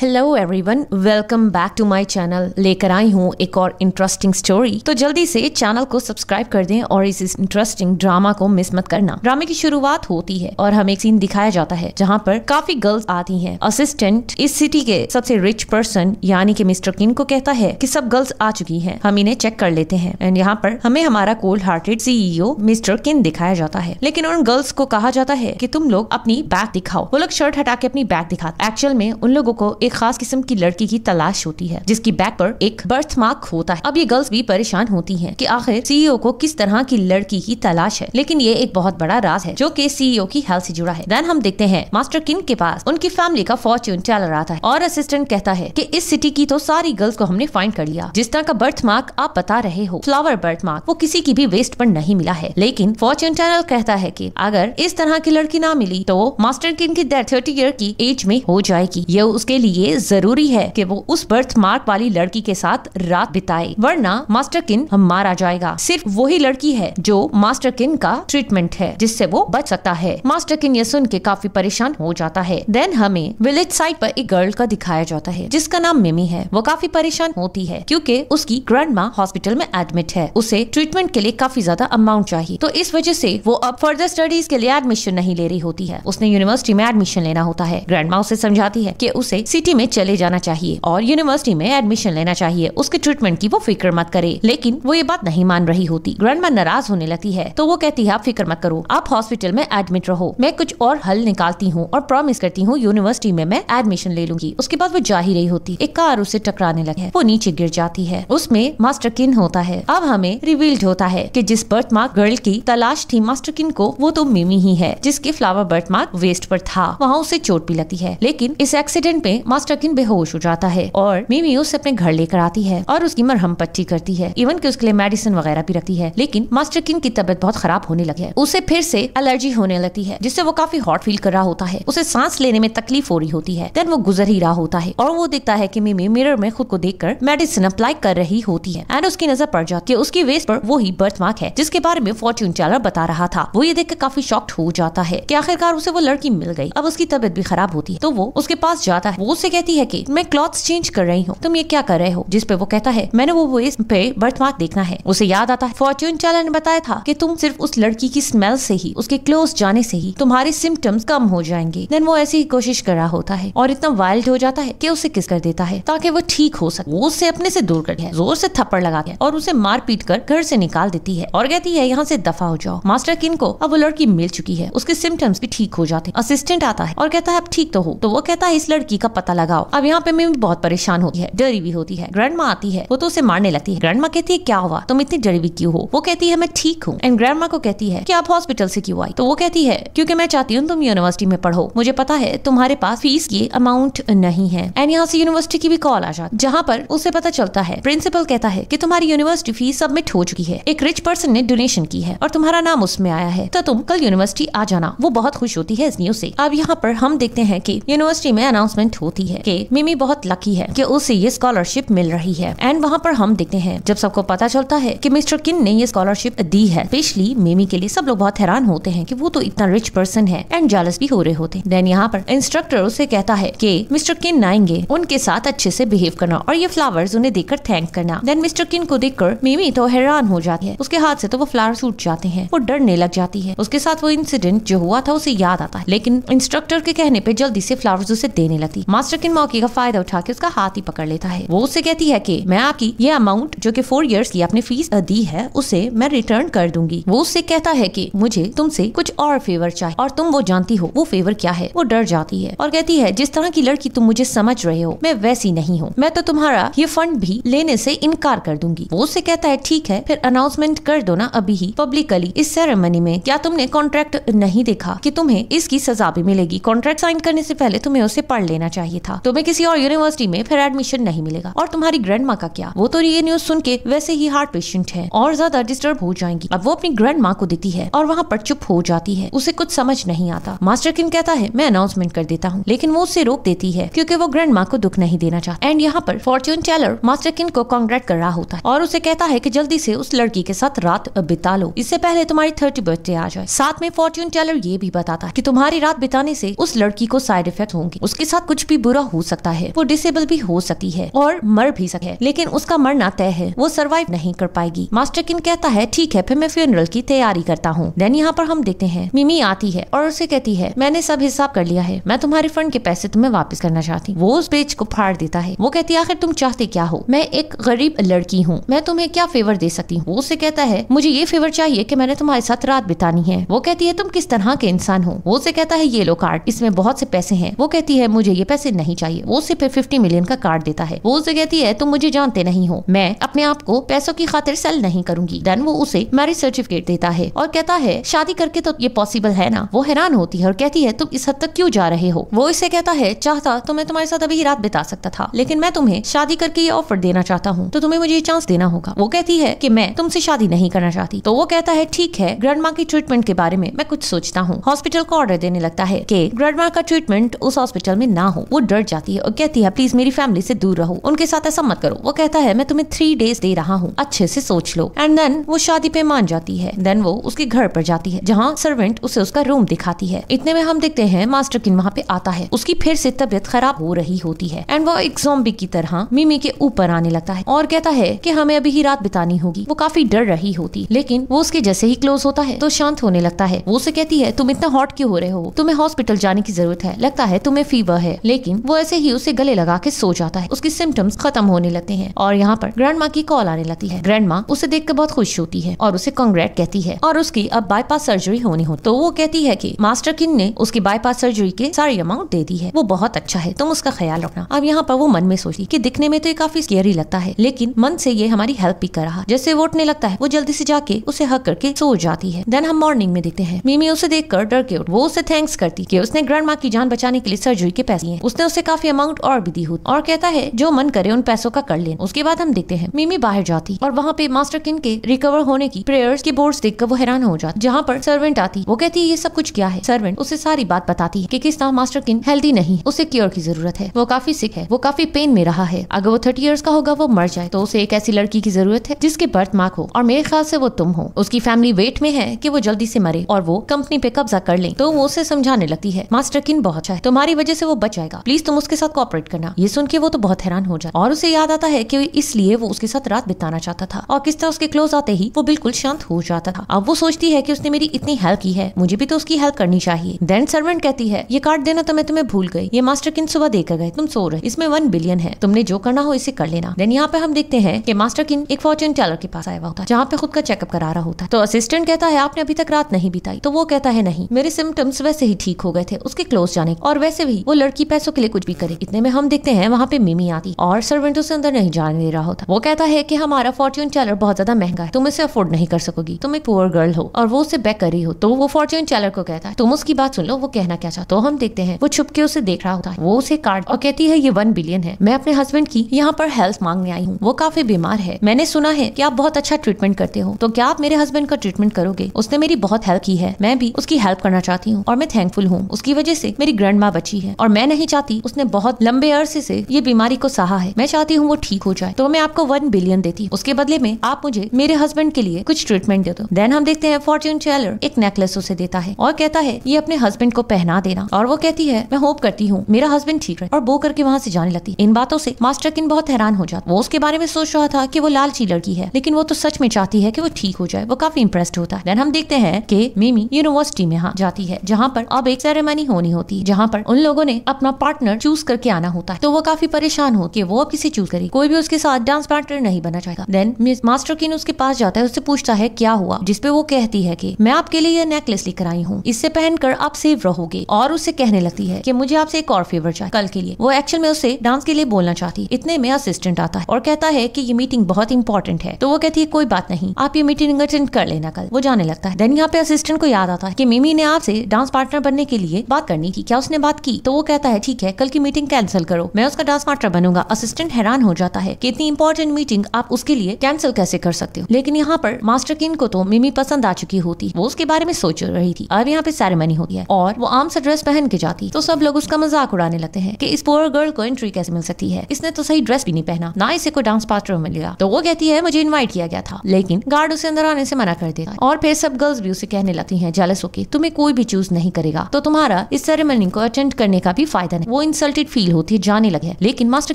hello everyone welcome back to my channel लेकर आई हूँ एक और इंटरेस्टिंग स्टोरी तो जल्दी से चैनल को सब्सक्राइब कर दें और इस इंटरेस्टिंग ड्रामा को मिस मत करना ड्रामे की शुरुआत होती है और हमें एक सीन दिखाया जाता है जहाँ पर काफी गर्ल्स आती हैं असिस्टेंट इस सिटी के सबसे रिच पर्सन यानी की मिस्टर किन को कहता है की सब गर्ल्स आ चुकी है हम इन्हें चेक कर लेते हैं एंड यहाँ पर हमें हमारा कोल्ड हार्टेड सीईओ मिस्टर किन दिखाया जाता है लेकिन उन गर्ल्स को कहा जाता है की तुम लोग अपनी बैग दिखाओ वो लोग शर्ट हटा के अपनी बैग दिखाते एक्चुअल में उन लोगों को एक खास किस्म की लड़की की तलाश होती है जिसकी बैक पर एक बर्थ मार्क होता है अब ये गर्ल्स भी परेशान होती हैं कि आखिर सीईओ e को किस तरह की लड़की की तलाश है लेकिन ये एक बहुत बड़ा राज है जो कि सीईओ e की हेल्थ से जुड़ा है देन हम देखते हैं मास्टर किन के पास उनकी फैमिली का फॉर्च्यून चल रहा था और असिस्टेंट कहता है की इस सिटी की तो सारी गर्ल्स को हमने फाइंड कर लिया जिस तरह का बर्थ मार्क आप बता रहे हो फ्लावर बर्थ मार्क वो किसी की भी वेस्ट पर नहीं मिला है लेकिन फॉर्च्यून चैनल कहता है की अगर इस तरह की लड़की ना मिली तो मास्टर किन की डेथ थर्टी ईयर की एज में हो जाएगी ये उसके लिए लिए जरूरी है कि वो उस बर्थ मार्क वाली लड़की के साथ रात बिताए वरना मास्टर किन मारा जाएगा सिर्फ वही लड़की है जो मास्टर किन का ट्रीटमेंट है जिससे वो बच सकता है मास्टर किन ये सुन के काफी परेशान हो जाता है देन हमें विलेज साइड पर एक गर्ल का दिखाया जाता है जिसका नाम मिमी है वो काफी परेशान होती है क्योंकि उसकी ग्रैंड माँ हॉस्पिटल में एडमिट है उसे ट्रीटमेंट के लिए काफी ज्यादा अमाउंट चाहिए तो इस वजह से वो अब फर्दर स्टडीज के लिए एडमिशन नहीं ले रही होती है उसने यूनिवर्सिटी में एडमिशन लेना होता है ग्रैंड माँ उसे समझाती है की उसे सिटी यूनिवर्सिटी में चले जाना चाहिए और यूनिवर्सिटी में एडमिशन लेना चाहिए उसके ट्रीटमेंट की वो फिक्र मत करे लेकिन वो ये बात नहीं मान रही होती ग्रैंड नाराज होने लगती है तो वो कहती है आप फिक्र मत करो आप हॉस्पिटल में एडमिट रहो मैं कुछ और हल निकालती हूँ और प्रॉमिस करती हूँ यूनिवर्सिटी में मैं एडमिशन ले लूंगी उसके बाद वो जा ही रही होती एक कार उसे टकराने लगे वो नीचे गिर जाती है उसमें मास्टर किन होता है अब हमें रिवील्ड होता है कि जिस बर्थ मार्क गर्ल की तलाश थी मास्टर किन को वो तो मिमी ही है जिसके फ्लावर बर्थ मार्क वेस्ट पर था वहाँ उसे चोट भी लगती है लेकिन इस एक्सीडेंट में मास्टर किन बेहोश हो जाता है और मिमी उसे अपने घर लेकर आती है और उसकी मरहम पट्टी करती है इवन की उसके लिए मेडिसिन वगैरह भी रखती है लेकिन मास्टर किन की तबियत बहुत खराब होने लगी है उसे फिर से एलर्जी होने लगती है जिससे वो काफी हॉट फील कर रहा होता है उसे सांस लेने में तकलीफ हो रही होती है देन वो गुजर ही रहा होता है और वो देखता है की मिमी मिरर में खुद को देख मेडिसिन अप्लाई कर रही होती है एंड उसकी नजर पड़ जाती है उसकी वेस्ट पर वही बर्थ मार्क है जिसके बारे में फॉर्च्यून चैलर बता रहा था वो ये देख काफी शॉक्ट हो जाता है की आखिरकार उसे वो लड़की मिल गई अब उसकी तबियत भी खराब होती है तो वो उसके पास जाता है वो उसे उससे कहती है कि मैं क्लॉथ चेंज कर रही हूँ तुम ये क्या कर रहे हो जिसपे वो कहता है मैंने वो वेस पे बर्थ मार्क देखना है उसे याद आता है फॉर्च्यून चाला ने बताया था कि तुम सिर्फ उस लड़की की स्मेल से ही उसके क्लोज जाने से ही तुम्हारे सिम्टम्स कम हो जाएंगे देन वो ऐसी ही कोशिश कर रहा होता है और इतना वाइल्ड हो जाता है की उसे किस कर देता है ताकि वो ठीक हो सके वो उससे अपने से दूर कर दिया जोर से थप्पड़ लगा दिया और उसे मार पीट कर घर से निकाल देती है और कहती है यहाँ से दफा हो जाओ मास्टर किन को अब वो लड़की मिल चुकी है उसके सिम्टम्स भी ठीक हो जाते असिस्टेंट आता है और कहता है अब ठीक तो हो तो वो कहता है इस लड़की का पता पता लगाओ अब यहाँ पे मैं बहुत परेशान होती है डरी भी होती है ग्रैंड आती है वो तो उसे मारने लगती है ग्रैंड कहती है क्या हुआ तुम इतनी डरी हुई क्यों हो वो कहती है मैं ठीक हूँ एंड ग्रैंड को कहती है की आप हॉस्पिटल से क्यों आई तो वो कहती है क्यूँकी मैं चाहती हूँ तुम यूनिवर्सिटी में पढ़ो मुझे पता है तुम्हारे पास फीस की अमाउंट नहीं है एंड यहाँ से यूनिवर्सिटी की भी कॉल आ जाती जहाँ पर उसे पता चलता है प्रिंसिपल कहता है की तुम्हारी यूनिवर्सिटी फीस सबमिट हो चुकी है एक रिच पर्सन ने डोनेशन की है और तुम्हारा नाम उसमें आया है तो तुम कल यूनिवर्सिटी आ जाना वो बहुत खुश होती है इस न्यूज से अब यहाँ पर हम देखते हैं की यूनिवर्सिटी में अनाउंसमेंट होती होती है कि मिमी बहुत लकी है कि उसे ये स्कॉलरशिप मिल रही है एंड वहाँ पर हम देखते हैं जब सबको पता चलता है कि मिस्टर किन ने ये स्कॉलरशिप दी है स्पेशली मेमी के लिए सब लोग बहुत हैरान होते हैं कि वो तो इतना रिच पर्सन है एंड जालस भी हो रहे होते देन यहाँ पर इंस्ट्रक्टर उसे कहता है कि मिस्टर किन आएंगे उनके साथ अच्छे से बिहेव करना और ये फ्लावर्स उन्हें देकर थैंक करना देन मिस्टर किन को देखकर मेमी तो हैरान हो जाती है उसके हाथ से तो वो फ्लावर छूट जाते हैं वो डरने लग जाती है उसके साथ वो इंसिडेंट जो हुआ था उसे याद आता है लेकिन इंस्ट्रक्टर के कहने पे जल्दी से फ्लावर्स उसे देने लगती मास मास्टर किन मौके का फायदा उठा के उसका हाथ ही पकड़ लेता है वो उससे कहती है की मैं आपकी ये अमाउंट जो की फोर ईयर्स की आपने फीस दी है उसे मैं रिटर्न कर दूंगी वो उससे कहता है की मुझे तुमसे कुछ और फेवर चाहिए और तुम वो जानती हो वो फेवर क्या है वो डर जाती है और कहती है जिस तरह की लड़की तुम मुझे समझ रहे हो मैं वैसी नहीं हूँ मैं तो तुम्हारा ये फंड भी लेने से इनकार कर दूंगी वो उससे कहता है ठीक है फिर अनाउंसमेंट कर दो ना अभी ही पब्लिकली इस सेरेमनी में क्या तुमने कॉन्ट्रैक्ट नहीं देखा कि तुम्हें इसकी सजा भी मिलेगी कॉन्ट्रैक्ट साइन करने से पहले तुम्हें उसे पढ़ लेना चाहिए चाहिए था तुम्हें तो किसी और यूनिवर्सिटी में फिर एडमिशन नहीं मिलेगा और तुम्हारी ग्रैंड माँ का क्या वो तो ये न्यूज सुन के वैसे ही हार्ट पेशेंट है और ज्यादा डिस्टर्ब हो जाएंगी अब वो अपनी ग्रैंड माँ को देती है और वहाँ पर चुप हो जाती है उसे कुछ समझ नहीं आता मास्टर किम कहता है मैं अनाउंसमेंट कर देता हूँ लेकिन वो उसे रोक देती है क्यूँकी वो ग्रैंड माँ को दुख नहीं देना चाहता एंड यहाँ पर फॉर्च्यून टेलर मास्टर किम को कॉन्ग्रेट कर रहा होता है और उसे कहता है की जल्दी से उस लड़की के साथ रात बिता लो इससे पहले तुम्हारी थर्टी बर्थडे आ जाए साथ में फॉर्च्यून टेलर ये भी बताता है की तुम्हारी रात बिताने ऐसी उस लड़की को साइड इफेक्ट होंगे उसके साथ कुछ भी बुरा हो सकता है वो डिसेबल भी हो सकती है और मर भी सकती है लेकिन उसका मरना तय है वो सर्वाइव नहीं कर पाएगी मास्टर किन कहता है ठीक है फिर मैं फ्यूनरल की तैयारी करता हूँ देन यहाँ पर हम देखते हैं मिमी आती है और उसे कहती है मैंने सब हिसाब कर लिया है मैं तुम्हारे फंड के पैसे तुम्हें वापस करना चाहती वो उस पेज को फाड़ देता है वो कहती है आखिर तुम चाहते क्या हो मैं एक गरीब लड़की हूँ मैं तुम्हें क्या फेवर दे सकती हूँ वो उसे कहता है मुझे ये फेवर चाहिए की मैंने तुम्हारे साथ रात बितानी है वो कहती है तुम किस तरह के इंसान हो वो उसे कहता है ये लो कार्ड इसमें बहुत से पैसे है वो कहती है मुझे ये पैसे नहीं चाहिए वो सिर्फ फिफ्टी मिलियन का कार्ड देता है वो उसे कहती है तुम मुझे जानते नहीं हो मैं अपने आप को पैसों की खातिर सेल नहीं करूंगी देन वो उसे मैरिज सर्टिफिकेट देता है और कहता है शादी करके तो ये पॉसिबल है ना वो हैरान होती है और कहती है तुम इस हद तक क्यों जा रहे हो वो इसे कहता है चाहता तो मैं तुम्हारे साथ अभी रात बिता सकता था लेकिन मैं तुम्हें शादी करके ये ऑफर देना चाहता हूँ तो तुम्हें मुझे ये चांस देना होगा वो कहती है की मैं तुमसे शादी नहीं करना चाहती तो वो कहता है ठीक है ग्रैंड की ट्रीटमेंट के बारे में मैं कुछ सोचता हूँ हॉस्पिटल को ऑर्डर देने लगता है की ग्रैंड का ट्रीटमेंट उस हॉस्पिटल में ना हो वो डर जाती है और कहती है प्लीज मेरी फैमिली से दूर रहो उनके साथ ऐसा मत करो वो कहता है मैं तुम्हें थ्री डेज दे रहा हूँ अच्छे से सोच लो एंड देन वो शादी पे मान जाती है देन वो उसके घर पर जाती है जहाँ सर्वेंट उसे उसका रूम दिखाती है इतने में हम देखते हैं मास्टर किन वहाँ पे आता है उसकी फिर से तबियत खराब हो रही होती है एंड वो एक जोम्बी की तरह मिमी के ऊपर आने लगता है और कहता है की हमें अभी ही रात बितानी होगी वो काफी डर रही होती लेकिन वो उसके जैसे ही क्लोज होता है तो शांत होने लगता है वो उसे कहती है तुम इतना हॉट क्यों हो रहे हो तुम्हें हॉस्पिटल जाने की जरूरत है लगता है तुम्हें फीवर है लेकिन वो ऐसे ही उसे गले लगा के सो जाता है उसकी सिम्टम्स खत्म होने लगते हैं और यहाँ पर ग्रैंड की कॉल आने लगती है ग्रैंड उसे देख कर बहुत खुश होती है और उसे कॉन्ग्रेट कहती है और उसकी अब बाईपास सर्जरी होनी हो तो वो कहती है की मास्टर किन ने उसकी बाईपास सर्जरी के सारी अमाउंट दे दी है वो बहुत अच्छा है तुम उसका ख्याल रखना अब यहाँ पर वो मन में सोची की दिखने में तो ये काफी स्केरी लगता है लेकिन मन से ये हमारी हेल्प भी कर रहा जैसे वो उठने लगता है वो जल्दी से जाके उसे हक करके सो जाती है देन हम मॉर्निंग में देखते हैं मीमी उसे देख कर डर के वो उसे थैंक्स करती कि उसने ग्रैंड की जान बचाने के लिए सर्जरी के पैसे उसने उसे काफी अमाउंट और भी दी होती और कहता है जो मन करे उन पैसों का कर ले उसके बाद हम देखते हैं मिमी बाहर जाती और वहाँ पे मास्टर किन के रिकवर होने की प्रेयर्स के बोर्ड देख वो हैरान हो जाती जहाँ पर सर्वेंट आती वो कहती है ये सब कुछ क्या है सर्वेंट उसे सारी बात बताती है की किस तरह मास्टर किन हेल्दी नहीं उसे क्योर की जरूरत है वो काफी सिक है वो काफी पेन में रहा है अगर वो थर्टी ईयर्स का होगा वो मर जाए तो उसे एक ऐसी लड़की की जरूरत है जिसके बर्थ मार्क हो और मेरे ख्याल से वो तुम हो उसकी फैमिली वेट में है की वो जल्दी से मरे और वो कंपनी पे कब्जा कर ले तो वो उसे समझाने लगती है मास्टर किन बहुत है तुम्हारी वजह से वो बच जाएगा प्लीज तुम उसके साथ कॉपरेट करना ये सुन के वो तो बहुत हैरान हो जाए और उसे याद आता है की इसलिए वो उसके साथ रात बिताना चाहता था और किस तरह उसके क्लोज आते ही वो बिल्कुल शांत हो जाता था अब वो सोचती है की उसने मेरी इतनी हेल्प की है मुझे भी तो उसकी हेल्प करनी चाहिए देन सर्वेंट कहती है ये कार्ड देना तो मैं तुम्हें भूल गई ये मास्टर किन सुबह देकर गए तुम सो रहे इसमें वन बिलियन है तुमने जो करना हो इसे कर लेना देन यहाँ पे हम देखते हैं कि मास्टर किन एक फॉर्चून टेलर के पास आया हुआ होता है जहाँ पे खुद का चेकअप करा रहा होता है तो असिस्टेंट कहता है आपने अभी तक रात नहीं बिताई तो वो कहता है नहीं मेरे सिम्टम्स वैसे ही ठीक हो गए थे उसके क्लोज जाने और वैसे भी वो लड़की पैसों के लिए कुछ भी करे इतने में हम देखते हैं वहाँ पे मिमी आती और सर्वेंट उसे अंदर नहीं जाने दे रहा होता वो कहता है की हमारा फॉर्च्यून चैलर बहुत ज्यादा महंगा है तुम इसे अफोर्ड नहीं कर सकोगी तुम एक पुअर गर्ल हो और वो उसे बैक कर रही हो तो वो फॉर्च्यून चैलर को कहता है तुम उसकी बात सुन लो वो कहना क्या चाहता तो हम देखते हैं वो छुप के उसे देख रहा होता है वो उसे कार्ड और कहती है ये वन बिलियन है मैं अपने हस्बैंड की यहाँ पर हेल्थ मांगने आई हूँ वो काफी बीमार है मैंने सुना है की आप बहुत अच्छा ट्रीटमेंट करते हो तो क्या आप मेरे हस्बैंड का ट्रीटमेंट करोगे उसने मेरी बहुत हेल्प की है मैं भी उसकी हेल्प करना चाहती हूँ और मैं थैंकफुल हूँ उसकी वजह से मेरी ग्रैंड माँ बची है और मैं नहीं चाहती साथ ही उसने बहुत लंबे अरसे से ये बीमारी को सहा है मैं चाहती हूँ वो ठीक हो जाए तो मैं आपको वन बिलियन देती हूँ उसके बदले में आप मुझे मेरे हस्बैंड के लिए कुछ ट्रीटमेंट दे दो देन हम देखते हैं फॉर्च्यून चैलर एक नेकलेस उसे देता है और कहता है ये अपने हस्बैंड को पहना देना और वो कहती है मैं होप करती हूँ मेरा हस्बैंड ठीक रहे और बो करके वहाँ से जाने लगती इन बातों से मास्टर किन बहुत हैरान हो जाता वो उसके बारे में सोच रहा था की वो लालची लड़की है लेकिन वो तो सच में चाहती है की वो ठीक हो जाए वो काफी इंप्रेस्ड होता है देन हम देखते हैं की मेमी यूनिवर्सिटी में हाँ जाती है जहाँ पर अब एक सेरेमनी होनी होती है जहाँ पर उन लोगों ने अपना पार्ट पार्टनर चूज करके आना होता है तो वो काफी परेशान हो कि वो अब किसे चूज करे कोई भी उसके साथ डांस पार्टनर नहीं बना चाहेगा देन मास्टर किन उसके पास जाता है उससे पूछता है क्या हुआ जिसपे वो कहती है की मैं आपके लिए यह नेकलेस लेकर आई हूँ इससे पहनकर आप सेफ रहोगे और उससे कहने लगती है की मुझे आपसे एक और फेवर चाहिए कल के लिए वो एक्चुअल में उसे डांस के लिए बोलना चाहती है इतने में असिस्टेंट आता है और कहता है की ये मीटिंग बहुत इंपॉर्टेंट है तो वो कहती है कोई बात नहीं आप ये मीटिंग अटेंड कर लेना कल वो जाने लगता है देन यहाँ पे असिस्टेंट को याद आता है की मिमी ने आपसे डांस पार्टनर बनने के लिए बात करनी थी क्या उसने बात की तो वो कहता है ठीक है है कल की मीटिंग कैंसिल करो मैं उसका डांस मास्टर बनूंगा असिस्टेंट हैरान हो जाता है की इतनी इंपॉर्टेंट मीटिंग आप उसके लिए कैंसिल कैसे कर सकते हो लेकिन यहाँ पर मास्टर किन को तो मिमी पसंद आ चुकी होती वो उसके बारे में सोच रही थी अब यहाँ पे सेरेमनी होती है और वो आम से ड्रेस पहन के जाती तो सब लोग उसका मजाक उड़ाने लगते हैं कि इस पोअर गर्ल को एंट्री कैसे मिल सकती है इसने तो सही ड्रेस भी नहीं पहना ना इसे कोई डांस मिल गया तो वो कहती है मुझे इन्वाइट किया गया था लेकिन गार्ड उसे अंदर आने से मना कर देता है और फिर सब गर्ल्स भी उसे कहने लगती है जालस होके तुम्हें कोई भी चूज नहीं करेगा तो तुम्हारा इस सेरेमनी को अटेंड करने का भी फायदा नहीं वो वो इंसल्टेड फील होती है जाने लगे लेकिन मास्टर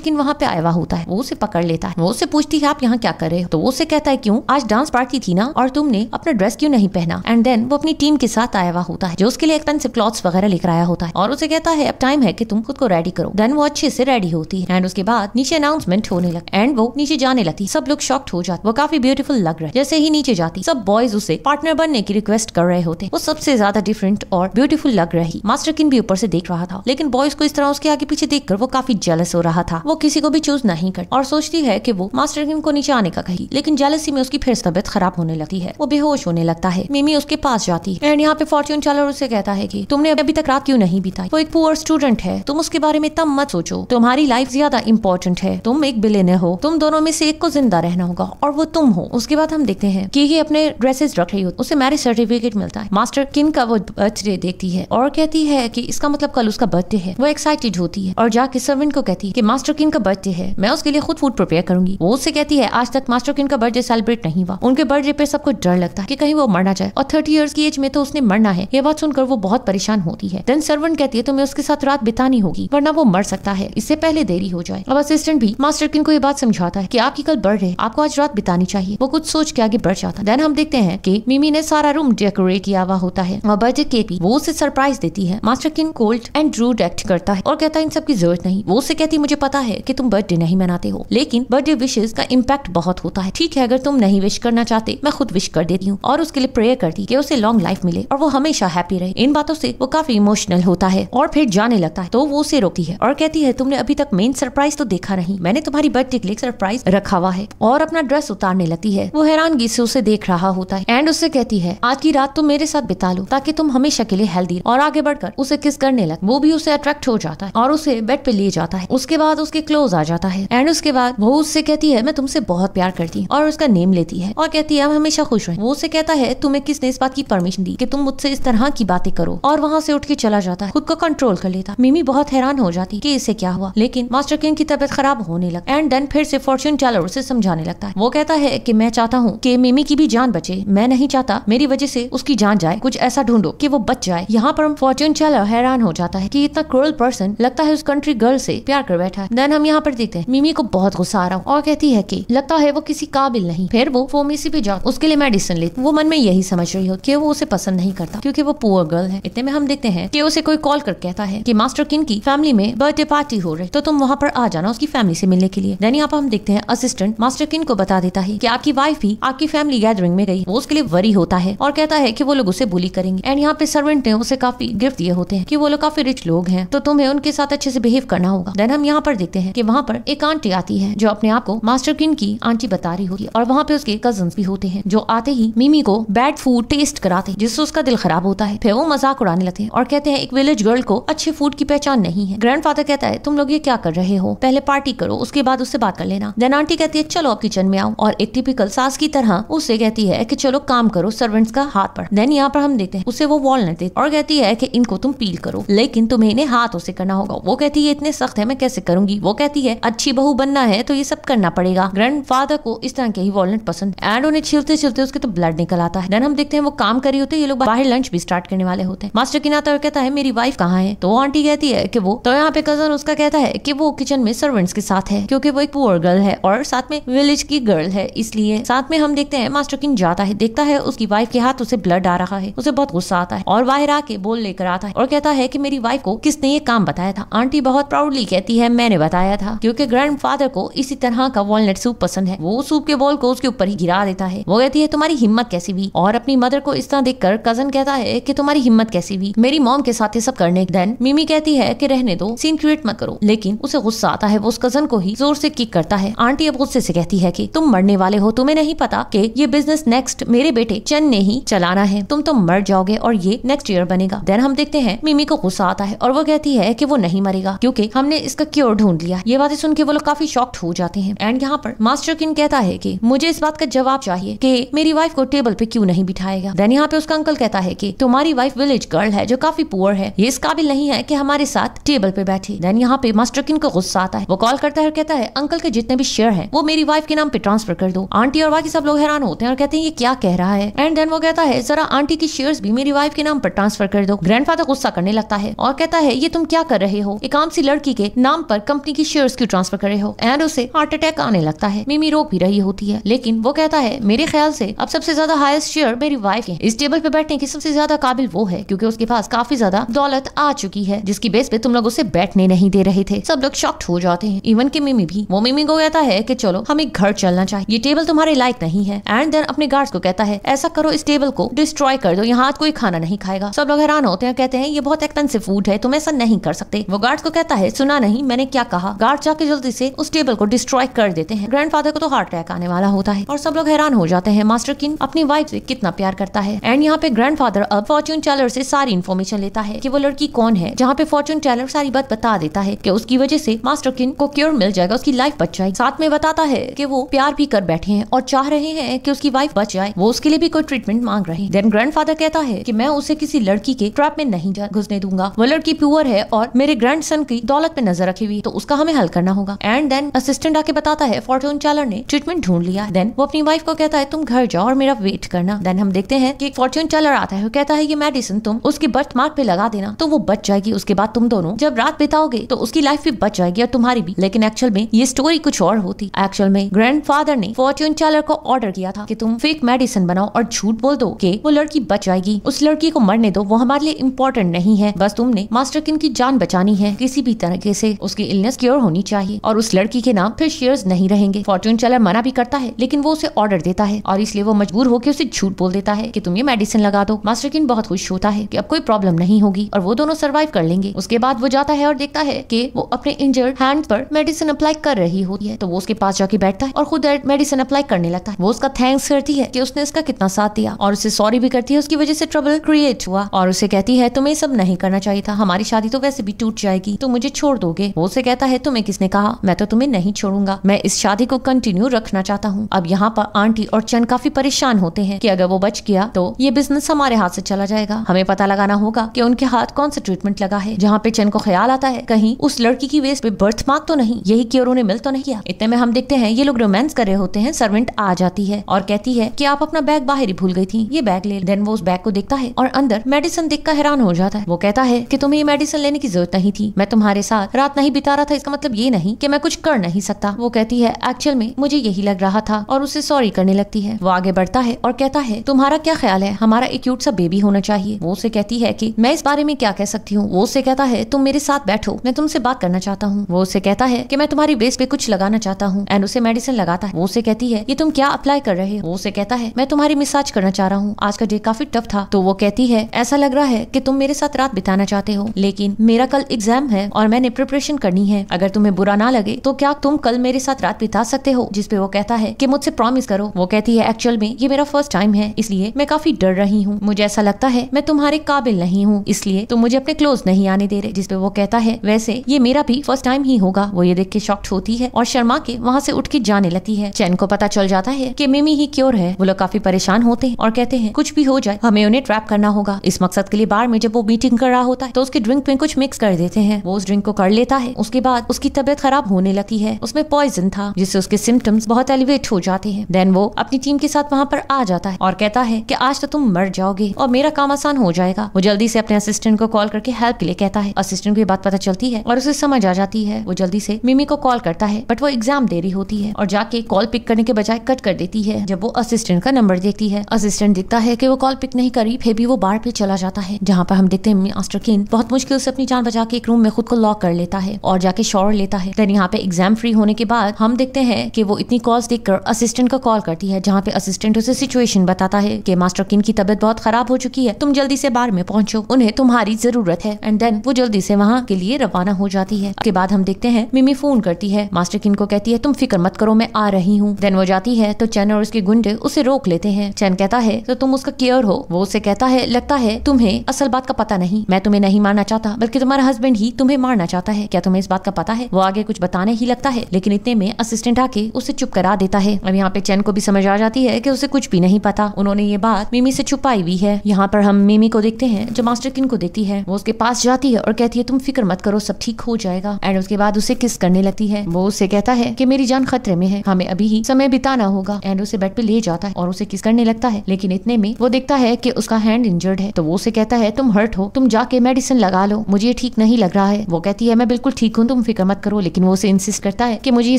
किन वहाँ पे आया होता है वो उसे पकड़ लेता है वो उसे पूछती है आप यहाँ क्या कर रहे हो तो वो उसे कहता है क्यों आज डांस पार्टी थी ना और तुमने अपना ड्रेस क्यों नहीं पहना एंड देन वो अपनी टीम के साथ आया हुआ होता है जो उसके लिए एक्सपेंसिव क्लॉथ्स वगैरह लेकर आया होता है और उसे कहता है अब टाइम है की तुम खुद को रेडी करो देन वो अच्छे से रेडी होती है एंड उसके बाद नीचे अनाउंसमेंट होने लगे एंड वो नीचे जाने लगती सब लोग शॉक्ट हो जाते वो काफी ब्यूटीफुल लग रहा है जैसे ही नीचे जाती सब बॉयज उसे पार्टनर बनने की रिक्वेस्ट कर रहे होते वो सबसे ज्यादा डिफरेंट और ब्यूटीफुल लग रही मास्टर किन भी ऊपर से देख रहा था लेकिन बॉयज को इस तरह उसके आगे पीछे देख वो काफी जेलस हो रहा था वो किसी को भी चूज नहीं कर और सोचती है की वो मास्टर किम को नीचे आने का कही लेकिन जेलसी में उसकी फिर तबियत खराब होने लगती है वो बेहोश होने लगता है मिमी उसके पास जाती है एंड यहाँ पे फॉर्च्यून चालर उसे कहता है की तुमने अभी तक रात क्यूँ नहीं बिताई वो एक पुअर स्टूडेंट है तुम उसके बारे में तब मत सोचो तुम्हारी लाइफ ज्यादा इम्पोर्टेंट है तुम एक बिलेनर हो तुम दोनों में से एक को जिंदा रहना होगा और वो तुम हो उसके बाद हम देखते हैं कि ये अपने ड्रेसेस रख रही हो उसे मैरिज सर्टिफिकेट मिलता है मास्टर किम का वो बर्थडे देखती है और कहती है कि इसका मतलब कल उसका बर्थडे है वो एक्साइट एक्साइटेड होती है और जाके सर्वेंट को कहती है कि मास्टर किन का बर्थडे है मैं उसके लिए खुद फूड प्रिपेयर करूंगी वो उससे कहती है आज तक मास्टर किन का बर्थडे सेलिब्रेट नहीं हुआ उनके बर्थडे पे सबको डर लगता है कि कहीं वो मरना जाए और थर्टी ईयर्स की एज में तो उसने मरना है ये बात सुनकर वो बहुत परेशान होती है देन सर्वेंट कहती है तुम्हें उसके साथ रात बितानी होगी वरना वो मर सकता है इससे पहले देरी हो जाए अब असिस्टेंट भी मास्टर किन को ये बात समझाता है की आपकी कल बर्थडे रहे आपको आज रात बितानी चाहिए वो कुछ सोच के आगे बढ़ जाता है देन हम देखते हैं की मिमी ने सारा रूम डेकोरेट किया हुआ होता है और बर्थडे के भी वो उसे सरप्राइज देती है मास्टर किन कोल्ड एंड ड्रू डेक्ट करता है और कहता है इन सब की जरूरत नहीं वो उससे कहती मुझे पता है कि तुम बर्थडे नहीं मनाते हो लेकिन बर्थडे विशेष का इम्पैक्ट बहुत होता है ठीक है अगर तुम नहीं विश करना चाहते मैं खुद विश कर देती हूँ और उसके लिए प्रेयर करती कि उसे लॉन्ग लाइफ मिले और वो हमेशा हैप्पी रहे इन बातों से वो काफी इमोशनल होता है और फिर जाने लगता है तो वो उसे रोकती है और कहती है तुमने अभी तक मेन सरप्राइज तो देखा नहीं मैंने तुम्हारी बर्थडे के लिए सरप्राइज रखा हुआ है और अपना ड्रेस उतारने लगती है वो हैरानगी से उसे देख रहा होता है एंड उससे कहती है आज की रात तुम मेरे साथ बिता लो ताकि तुम हमेशा के लिए हेल्दी और आगे बढ़कर उसे किस करने लग वो भी उसे अट्रैक्ट हो जाए जाता है और उसे बेड पे ले जाता है उसके बाद उसके क्लोज आ जाता है एंड उसके बाद वो उससे कहती है मैं तुमसे बहुत प्यार करती हूँ और उसका नेम लेती है और कहती है हम हमेशा खुश रहे वो उसे कहता है तुम्हें किसने इस बात की परमिशन दी कि तुम मुझसे इस तरह की बातें करो और वहाँ से उठ के चला जाता है खुद को कंट्रोल कर लेता मिमी बहुत हैरान हो जाती की इसे क्या हुआ लेकिन मास्टर किंग की तबियत खराब होने लगा एंड देन फिर से फॉर्चून टेलर उसे समझाने लगता है वो कहता है की मैं चाहता हूँ की मिमी की भी जान बचे मैं नहीं चाहता मेरी वजह से उसकी जान जाए कुछ ऐसा ढूंढो कि वो बच जाए यहाँ पर फॉर्चून टेलर हैरान हो जाता है कि इतना क्रोल पर्सन पर्सन लगता है उस कंट्री गर्ल से प्यार कर बैठा है देन हम यहाँ पर देखते हैं मिमी को बहुत गुस्सा आ रहा हूँ और कहती है की लगता है वो किसी काबिल नहीं फिर वो फोमेसी पे जाओ उसके लिए मेडिसिन लेती वो मन में यही समझ रही हो की वो उसे पसंद नहीं करता क्यूँकी वो पुअर गर्ल है इतने में हम देखते हैं की उसे कोई कॉल कर कहता है की मास्टर किन की फैमिली में बर्थडे पार्टी हो रही तो तुम वहाँ पर आ जाना उसकी फैमिली से मिलने के लिए देन यहाँ पर हम देखते हैं असिस्टेंट मास्टर किन को बता देता है की आपकी वाइफ भी आपकी फैमिली गैदरिंग में गई वो उसके लिए वरी होता है और कहता है की वो लोग उसे बुली करेंगे एंड यहाँ पे सर्वेंट ने उसे काफी गिफ्ट दिए होते हैं की वो लोग काफी रिच लोग हैं तो तुम्हें उनके साथ अच्छे से बिहेव करना होगा देन हम यहाँ पर देखते हैं कि वहाँ पर एक आंटी आती है जो अपने आप को मास्टर किन की आंटी बता रही होती है और वहाँ पे उसके कजन भी होते हैं जो आते ही मिमी को बैड फूड टेस्ट कराते हैं जिससे उसका दिल खराब होता है फिर वो मजाक उड़ाने लगते हैं और कहते हैं एक विलेज गर्ल को अच्छे फूड की पहचान नहीं है ग्रैंड फादर कहता है तुम लोग ये क्या कर रहे हो पहले पार्टी करो उसके बाद उससे बात कर लेना देन आंटी कहती है चलो आप किचन में आओ और एक टिपिकल सास की तरह उससे कहती है की चलो काम करो सर्वेंट्स का हाथ पर देन यहाँ पर हम देखते हैं उसे वो वॉल देते और कहती है की इनको तुम पील करो लेकिन तुम्हें इन्हें हाथों से कर करना होगा वो कहती है इतने सख्त है मैं कैसे करूंगी वो कहती है अच्छी बहू बनना है तो ये सब करना पड़ेगा ग्रैंड फादर को इस तरह के ही वॉलनट पसंद एंड उन्हें छिलते छिलते उसके तो ब्लड निकल आता है देन हम देखते हैं वो काम कर रही होते ये लोग बाहर लंच भी स्टार्ट करने वाले होते हैं मास्टर किनाता और कहता है मेरी वाइफ कहाँ है तो आंटी कहती है की वो तो यहाँ पे कजन उसका कहता है की वो किचन में सर्वेंट्स के साथ है क्योंकि वो एक पुअर गर्ल है और साथ में विलेज की गर्ल है इसलिए साथ में हम देखते हैं मास्टर किन जाता है देखता है उसकी वाइफ के हाथ उसे ब्लड आ रहा है उसे बहुत गुस्सा आता है और बाहर आके बोल लेकर आता है और कहता है की मेरी वाइफ को किसने ये काम बताया था आंटी बहुत प्राउडली कहती है मैंने बताया था क्योंकि ग्रैंडफादर को इसी तरह का वॉलनट सूप पसंद है वो सूप के बॉल को उसके ऊपर ही गिरा देता है वो कहती है तुम्हारी हिम्मत कैसी हुई और अपनी मदर को इस तरह देख कजन कहता है की तुम्हारी हिम्मत कैसी हुई मेरी मॉम के साथ ये सब करने देन मिमी कहती है की रहने दो सीन क्रिएट मत करो लेकिन उसे गुस्सा आता है वो उस कजन को ही जोर से किक करता है आंटी अब गुस्से से कहती है की तुम मरने वाले हो तुम्हें नहीं पता की ये बिजनेस नेक्स्ट मेरे बेटे चन ने ही चलाना है तुम तो मर जाओगे और ये नेक्स्ट ईयर बनेगा देन हम देखते हैं मिमी को गुस्सा आता है और वो कहती है की कि वो नहीं मरेगा क्योंकि हमने इसका क्योर ढूंढ लिया ये बातें सुन के वो लोग काफी शॉक्ट हो जाते हैं एंड यहाँ पर मास्टर किन कहता है की मुझे इस बात का जवाब चाहिए की मेरी वाइफ को टेबल पे क्यूँ नहीं बिठाएगा देन यहाँ पे उसका अंकल कहता है की तुम्हारी वाइफ विलेज गर्ल है जो काफी पुअर है ये इस काबिल नहीं है की हमारे साथ टेबल पे बैठे देन यहाँ पे मास्टर किन को गुस्सा आता है वो कॉल करता है और कहता है अंकल के जितने भी शेयर है वो मेरी वाइफ के नाम पे ट्रांसफर कर दो आंटी और बाकी सब लोग हैरान होते हैं और कहते हैं ये क्या कह रहा है एंड देन वो कहता है जरा आंटी की शेयर भी मेरी वाइफ के नाम पर ट्रांसफर कर दो ग्रैंडफादर गुस्सा करने लगता है और कहता है ये तुम क्या कर कर रहे हो एक आम सी लड़की के नाम पर कंपनी की शेयर्स क्यों ट्रांसफर कर रहे हो एंड उसे हार्ट अटैक आने लगता है मिमी रोक भी रही होती है लेकिन वो कहता है मेरे ख्याल से अब सबसे ज्यादा हाईएस्ट शेयर मेरी वाइफ है इस टेबल पे बैठने की सबसे ज्यादा काबिल वो है क्योंकि उसके पास काफी ज्यादा दौलत आ चुकी है जिसकी बेस पे तुम लोग उसे बैठने नहीं दे रहे थे सब लोग शॉक्ट हो जाते हैं इवन के मिमी भी वो मिमी को कहता है की चलो हमें घर चलना चाहिए ये टेबल तुम्हारे लायक नहीं है एंड देन अपने गार्ड को कहता है ऐसा करो इस टेबल को डिस्ट्रॉय कर दो यहाँ कोई खाना नहीं खाएगा सब लोग हैरान होते हैं कहते हैं ये बहुत एक्सपेंसिव फूड है तुम ऐसा नहीं कर सकते वो गार्ड को कहता है सुना नहीं मैंने क्या कहा गार्ड जाके जल्दी से उस टेबल को डिस्ट्रॉय कर देते हैं ग्रैंड को तो हार्ट अटैक आने वाला होता है और सब लोग हैरान हो जाते हैं मास्टर किन अपनी वाइफ से कितना प्यार करता है एंड यहाँ पे फादर अब फॉर्चून टेलर से सारी इन्फॉर्मेशन लेता है की वो लड़की कौन है जहाँ पे फॉर्चून टेलर सारी बात बता देता है की उसकी वजह से मास्टर किन को क्योर मिल जाएगा उसकी लाइफ बच जाएगी साथ में बताता है की वो प्यार भी कर बैठे हैं और चाह रहे हैं की उसकी वाइफ बच जाए वो उसके लिए भी कोई ट्रीटमेंट मांग रहे हैं देन ग्रैंडफादर कहता है की मैं उसे किसी लड़की के ट्रैप में नहीं घुसने दूंगा वो लड़की प्योर है और और मेरे ग्रैंड सन की दौलत पे नजर रखी हुई तो उसका हमें हल करना होगा एंड देन असिस्टेंट आके बताता है फॉर्चून चालर ने ट्रीटमेंट ढूंढ लिया देन वो अपनी वाइफ को कहता है तुम घर जाओ और मेरा वेट करना देन हम देखते हैं कि फॉर्चून चालर आता है कहता है ये मेडिसिन तुम उसकी बर्थ मार्क पे लगा देना तो वो बच जाएगी उसके बाद तुम दोनों जब रात बिताओगे तो उसकी लाइफ भी बच जाएगी और तुम्हारी भी लेकिन एक्चुअल में ये स्टोरी कुछ और होती एक्चुअल में फादर ने फॉर्चून चालर को ऑर्डर किया था कि तुम फेक मेडिसिन बनाओ और झूठ बोल दो कि वो लड़की बच जाएगी उस लड़की को मरने दो वो हमारे लिए इम्पोर्टेंट नहीं है बस तुमने मास्टर किन की जान जान बचानी है किसी भी तरीके से उसकी इलनेस क्योर होनी चाहिए और उस लड़की के नाम फिर शेयर नहीं रहेंगे फॉर्चून चलर मना भी करता है लेकिन वो उसे ऑर्डर देता है और इसलिए वो मजबूर होकर उसे झूठ बोल देता है की तुम ये मेडिसिन लगा दो मास्टर किन बहुत खुश होता है की अब कोई प्रॉब्लम नहीं होगी और वो दोनों सर्वाइव कर लेंगे उसके बाद वो जाता है और देखता है की वो अपने इंजर्ड हैंड पर मेडिसिन अप्लाई कर रही होती है तो वो उसके पास जाके बैठता है और खुद मेडिसिन अप्लाई करने लगता है वो उसका थैंक्स करती है कि उसने इसका कितना साथ दिया और उसे सॉरी भी करती है उसकी वजह से ट्रबल क्रिएट हुआ और उसे कहती है तुम्हें सब नहीं करना चाहिए था हमारी शादी तो वैसे भी टूट जाएगी तो मुझे छोड़ दोगे वो से कहता है तुम्हें किसने कहा मैं तो तुम्हें नहीं छोड़ूंगा मैं इस शादी को कंटिन्यू रखना चाहता हूँ अब यहाँ पर आंटी और चंद काफी परेशान होते हैं की अगर वो बच गया तो ये बिजनेस हमारे हाथ ऐसी चला जाएगा हमें पता लगाना होगा की उनके हाथ कौन सा ट्रीटमेंट लगा है जहाँ पे चंद को ख्याल आता है कहीं उस लड़की की वेस्ट पे बर्थ मार्क तो नहीं यही की और उन्हें मिल तो नहीं किया इतने में हम देखते हैं ये लोग रोमांस कर रहे होते हैं सर्वेंट आ जाती है और कहती है की आप अपना बैग बाहर ही भूल गई थी ये बैग ले देन वो उस बैग को देखता है और अंदर मेडिसिन देखकर हैरान हो जाता है वो कहता है की तुम्हें ये मेडिसिन लेने की जरूरत नहीं थी मैं तुम्हारे साथ रात नहीं बिता रहा था इसका मतलब ये नहीं कि मैं कुछ कर नहीं सकता वो कहती है एक्चुअल में मुझे यही लग रहा था और उसे सॉरी करने लगती है वो आगे बढ़ता है और कहता है तुम्हारा क्या ख्याल है हमारा एक क्यूट सा बेबी होना चाहिए वो उसे कहती है की मैं इस बारे में क्या कह सकती हूँ वो उसे कहता है तुम मेरे साथ बैठो मैं तुमसे बात करना चाहता हूँ वो उसे कहता है की मैं तुम्हारी बेस पे कुछ लगाना चाहता हूँ एंड उसे मेडिसिन लगाता है वो उसे कहती है ये तुम क्या अप्लाई कर रहे हो वो उसे कहता है मैं तुम्हारी मिसाज करना चाह रहा हूँ आज का डे काफी टफ था तो वो कहती है ऐसा लग रहा है की तुम मेरे साथ रात बिताना चाहते हो लेकिन मेरा मेरा कल एग्जाम है और मैंने प्रिपरेशन करनी है अगर तुम्हें बुरा ना लगे तो क्या तुम कल मेरे साथ रात बिता सकते हो जिसपे वो कहता है की मुझसे प्रॉमिस करो वो कहती है एक्चुअल में ये मेरा फर्स्ट टाइम है इसलिए मैं काफी डर रही हूँ मुझे ऐसा लगता है मैं तुम्हारे काबिल नहीं हूँ इसलिए तुम मुझे अपने क्लोज नहीं आने दे रहे जिसपे वो कहता है वैसे ये मेरा भी फर्स्ट टाइम ही होगा वो ये देख के शॉक्ट होती है और शर्मा के वहाँ से उठ के जाने लगती है चैन को पता चल जाता है की मिमी ही क्योर है वो लोग काफी परेशान होते हैं और कहते हैं कुछ भी हो जाए हमें उन्हें ट्रैप करना होगा इस मकसद के लिए बार में जब वो मीटिंग कर रहा होता है तो उसके ड्रिंक में कुछ मिक्स मिक्स कर देते हैं वो उस ड्रिंक को कर लेता है उसके बाद उसकी तबीयत खराब होने लगती है उसमें पॉइजन था जिससे उसके सिम्टम्स बहुत एलिवेट हो जाते हैं देन वो अपनी टीम के साथ वहाँ पर आ जाता है और कहता है की आज तो तुम मर जाओगे और मेरा काम आसान हो जाएगा वो जल्दी से अपने असिस्टेंट को कॉल करके हेल्प के लिए कहता है असिस्टेंट को ये बात पता चलती है और उसे समझ आ जाती है वो जल्दी से मिमी को कॉल करता है बट वो एग्जाम दे रही होती है और जाके कॉल पिक करने के बजाय कट कर देती है जब वो असिस्टेंट का नंबर देती है असिस्टेंट दिखता है की वो कॉल पिक नहीं करी फिर भी वो बाढ़ पे चला जाता है जहाँ पर हम देखते हैं मास्टर किन बहुत मुश्किल से अपनी जान बजा के एक रूम में खुद को लॉक कर लेता है और जाके शॉर लेता है देन यहाँ पे एग्जाम फ्री होने के बाद हम देखते हैं कि वो इतनी कॉल्स देखकर असिस्टेंट का कॉल करती है जहाँ पे असिस्टेंट उसे सिचुएशन बताता है कि मास्टर किन की तबीयत बहुत खराब हो चुकी है तुम जल्दी से बार में पहुंचो उन्हें तुम्हारी जरूरत है एंड देन वो जल्दी से वहाँ के लिए रवाना हो जाती है के बाद हम देखते हैं मिमी फोन करती है मास्टर किन को कहती है तुम फिक्र मत करो मैं आ रही हूँ देन वो जाती है तो चैन और उसके गुंडे उसे रोक लेते हैं चैन कहता है तो तुम उसका केयर हो वो उसे कहता है लगता है तुम्हें असल बात का पता नहीं मैं तुम्हें नहीं मानना चाहता बल्कि तुम्हारा हस्बैंड ही तुम्हें मारना चाहता है क्या तुम्हें इस बात का पता है वो आगे कुछ बताने ही लगता है लेकिन इतने में असिस्टेंट आके उसे चुप करा देता है अब यहाँ पे चैन को भी समझ आ जाती है की उसे कुछ भी नहीं पता उन्होंने ये बात मिमी से छुपाई हुई है यहाँ पर हम मिमी को देखते हैं जो मास्टर किन को देखती है वो उसके पास जाती है और कहती है तुम फिक्र मत करो सब ठीक हो जाएगा एंड उसके बाद उसे किस करने लगती है वो उसे कहता है की मेरी जान खतरे में है हमें अभी ही समय बिताना होगा एंड उसे बेड पे ले जाता है और उसे किस करने लगता है लेकिन इतने में वो देखता है की उसका हैंड इंजर्ड है तो वो उसे कहता है तुम हर्ट हो तुम जाके मेडिसिन लगा लो मुझे ठीक नहीं लग रहा है वो कहती है मैं बिल्कुल ठीक हूँ तुम फिक्र मत करो लेकिन वो उसे इंसिस्ट करता है की मुझे ये